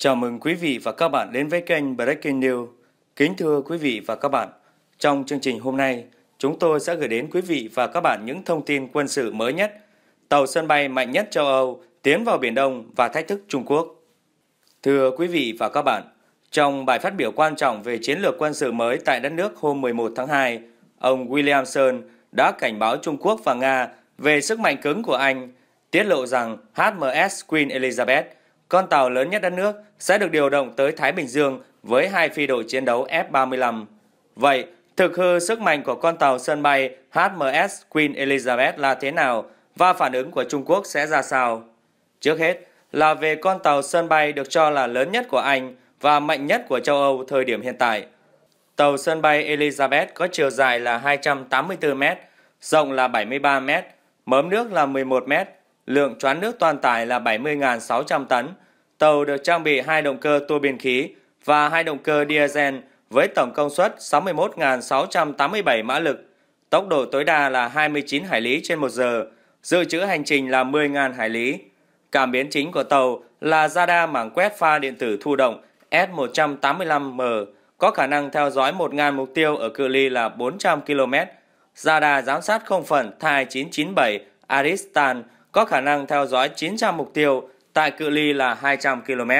Chào mừng quý vị và các bạn đến với kênh Breaking News. Kính thưa quý vị và các bạn, trong chương trình hôm nay, chúng tôi sẽ gửi đến quý vị và các bạn những thông tin quân sự mới nhất, tàu sân bay mạnh nhất châu Âu tiến vào Biển Đông và thách thức Trung Quốc. Thưa quý vị và các bạn, trong bài phát biểu quan trọng về chiến lược quân sự mới tại đất nước hôm 11 tháng 2, ông Williamson đã cảnh báo Trung Quốc và Nga về sức mạnh cứng của Anh, tiết lộ rằng HMS Queen Elizabeth – con tàu lớn nhất đất nước sẽ được điều động tới Thái Bình Dương với hai phi đội chiến đấu F-35. Vậy, thực hư sức mạnh của con tàu sân bay HMS Queen Elizabeth là thế nào và phản ứng của Trung Quốc sẽ ra sao? Trước hết là về con tàu sân bay được cho là lớn nhất của Anh và mạnh nhất của châu Âu thời điểm hiện tại. Tàu sân bay Elizabeth có chiều dài là 284 m, rộng là 73 m, mớm nước là 11 mét lượng choán nước toàn tải là 70.600 tấn. Tàu được trang bị hai động cơ tua biên khí và hai động cơ diesel với tổng công suất 61.687 mã lực, tốc độ tối đa là 29 hải lý trên 1 giờ, dự trữ hành trình là 10.000 hải lý. Cảm biến chính của tàu là radar mảng quét pha điện tử thu động S185M có khả năng theo dõi 1.000 mục tiêu ở cự ly là 400 km. Radar giám sát không phận Thai 997 Aristan có khả năng theo dõi 900 mục tiêu tại cự ly là 200 km.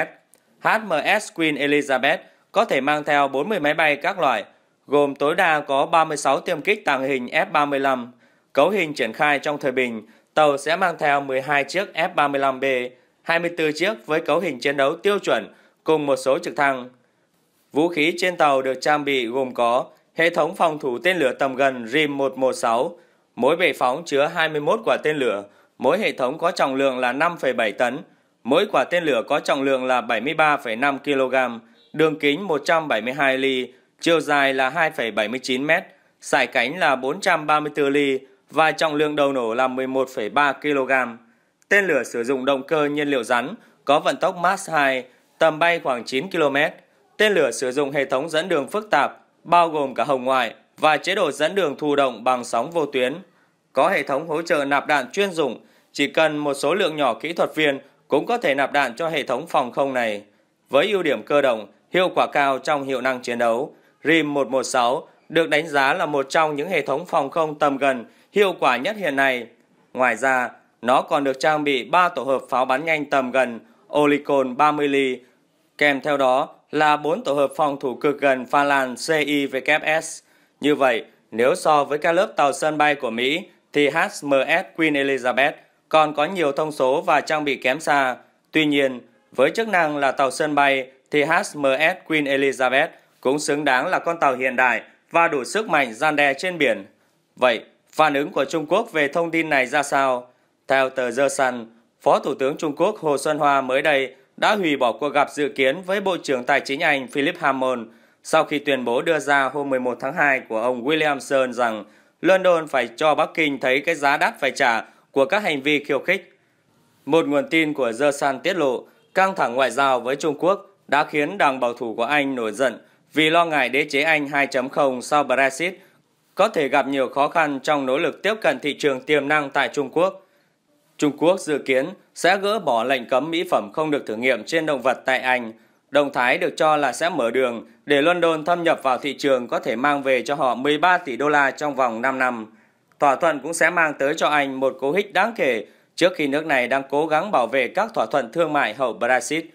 HMS Queen Elizabeth có thể mang theo 40 máy bay các loại, gồm tối đa có 36 tiêm kích tàng hình F-35. Cấu hình triển khai trong thời bình, tàu sẽ mang theo 12 chiếc F-35B, 24 chiếc với cấu hình chiến đấu tiêu chuẩn cùng một số trực thăng. Vũ khí trên tàu được trang bị gồm có hệ thống phòng thủ tên lửa tầm gần RIM-116, mỗi bệ phóng chứa 21 quả tên lửa mỗi hệ thống có trọng lượng là 5,7 tấn, mỗi quả tên lửa có trọng lượng là 73,5 kg, đường kính 172 ly, chiều dài là 2,79 m, sải cánh là 434 ly và trọng lượng đầu nổ là 11,3 kg. Tên lửa sử dụng động cơ nhiên liệu rắn, có vận tốc Mach 2, tầm bay khoảng 9 km. Tên lửa sử dụng hệ thống dẫn đường phức tạp, bao gồm cả hồng ngoại và chế độ dẫn đường thu động bằng sóng vô tuyến. Có hệ thống hỗ trợ nạp đạn chuyên dụng, chỉ cần một số lượng nhỏ kỹ thuật viên cũng có thể nạp đạn cho hệ thống phòng không này. Với ưu điểm cơ động, hiệu quả cao trong hiệu năng chiến đấu, RIM-116 được đánh giá là một trong những hệ thống phòng không tầm gần hiệu quả nhất hiện nay. Ngoài ra, nó còn được trang bị 3 tổ hợp pháo bắn nhanh tầm gần Olicon 30 ly, kèm theo đó là 4 tổ hợp phòng thủ cực gần Phalan CIWS. Như vậy, nếu so với các lớp tàu sân bay của Mỹ thì HMS Queen Elizabeth còn có nhiều thông số và trang bị kém xa. Tuy nhiên, với chức năng là tàu sân bay thì HMS Queen Elizabeth cũng xứng đáng là con tàu hiện đại và đủ sức mạnh gian đe trên biển. Vậy, phản ứng của Trung Quốc về thông tin này ra sao? Theo tờ The Sun, Phó Thủ tướng Trung Quốc Hồ Xuân Hoa mới đây đã hủy bỏ cuộc gặp dự kiến với Bộ trưởng Tài chính Anh Philip Hammond sau khi tuyên bố đưa ra hôm 11 tháng 2 của ông Williamson rằng London phải cho Bắc Kinh thấy cái giá đắt phải trả của các hành vi khiêu khích. Một nguồn tin của The Sun tiết lộ, căng thẳng ngoại giao với Trung Quốc đã khiến đảng bảo thủ của Anh nổi giận vì lo ngại đế chế Anh 2.0 sau Brexit có thể gặp nhiều khó khăn trong nỗ lực tiếp cận thị trường tiềm năng tại Trung Quốc. Trung Quốc dự kiến sẽ gỡ bỏ lệnh cấm mỹ phẩm không được thử nghiệm trên động vật tại Anh – Động thái được cho là sẽ mở đường để London thâm nhập vào thị trường có thể mang về cho họ 13 tỷ đô la trong vòng 5 năm. Thỏa thuận cũng sẽ mang tới cho Anh một cú hích đáng kể trước khi nước này đang cố gắng bảo vệ các thỏa thuận thương mại hậu Brexit.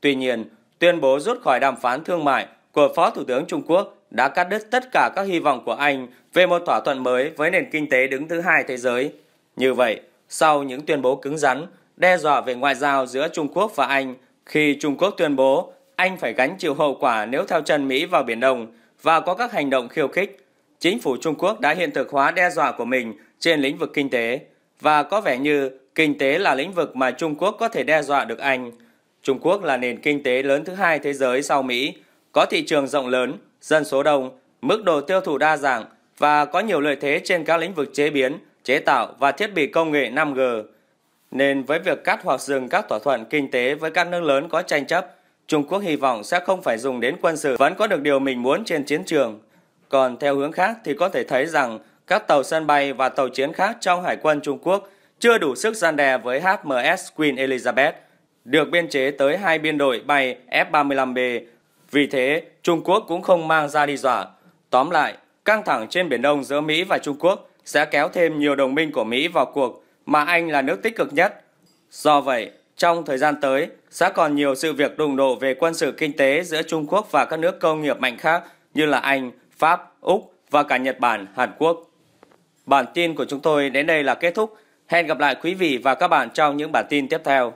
Tuy nhiên, tuyên bố rút khỏi đàm phán thương mại của Phó Thủ tướng Trung Quốc đã cắt đứt tất cả các hy vọng của Anh về một thỏa thuận mới với nền kinh tế đứng thứ hai thế giới. Như vậy, sau những tuyên bố cứng rắn, đe dọa về ngoại giao giữa Trung Quốc và Anh khi Trung Quốc tuyên bố anh phải gánh chịu hậu quả nếu theo chân Mỹ vào Biển Đông và có các hành động khiêu khích. Chính phủ Trung Quốc đã hiện thực hóa đe dọa của mình trên lĩnh vực kinh tế và có vẻ như kinh tế là lĩnh vực mà Trung Quốc có thể đe dọa được Anh. Trung Quốc là nền kinh tế lớn thứ hai thế giới sau Mỹ, có thị trường rộng lớn, dân số đông, mức độ tiêu thụ đa dạng và có nhiều lợi thế trên các lĩnh vực chế biến, chế tạo và thiết bị công nghệ 5G. Nên với việc cắt hoặc dừng các thỏa thuận kinh tế với các nước lớn có tranh chấp, Trung Quốc hy vọng sẽ không phải dùng đến quân sự vẫn có được điều mình muốn trên chiến trường. Còn theo hướng khác thì có thể thấy rằng các tàu sân bay và tàu chiến khác trong Hải quân Trung Quốc chưa đủ sức gian đe với HMS Queen Elizabeth, được biên chế tới hai biên đội bay F-35B. Vì thế, Trung Quốc cũng không mang ra đi dọa. Tóm lại, căng thẳng trên Biển Đông giữa Mỹ và Trung Quốc sẽ kéo thêm nhiều đồng minh của Mỹ vào cuộc mà Anh là nước tích cực nhất. Do vậy, trong thời gian tới, sẽ còn nhiều sự việc đụng độ về quân sự kinh tế giữa Trung Quốc và các nước công nghiệp mạnh khác như là Anh, Pháp, Úc và cả Nhật Bản, Hàn Quốc. Bản tin của chúng tôi đến đây là kết thúc. Hẹn gặp lại quý vị và các bạn trong những bản tin tiếp theo.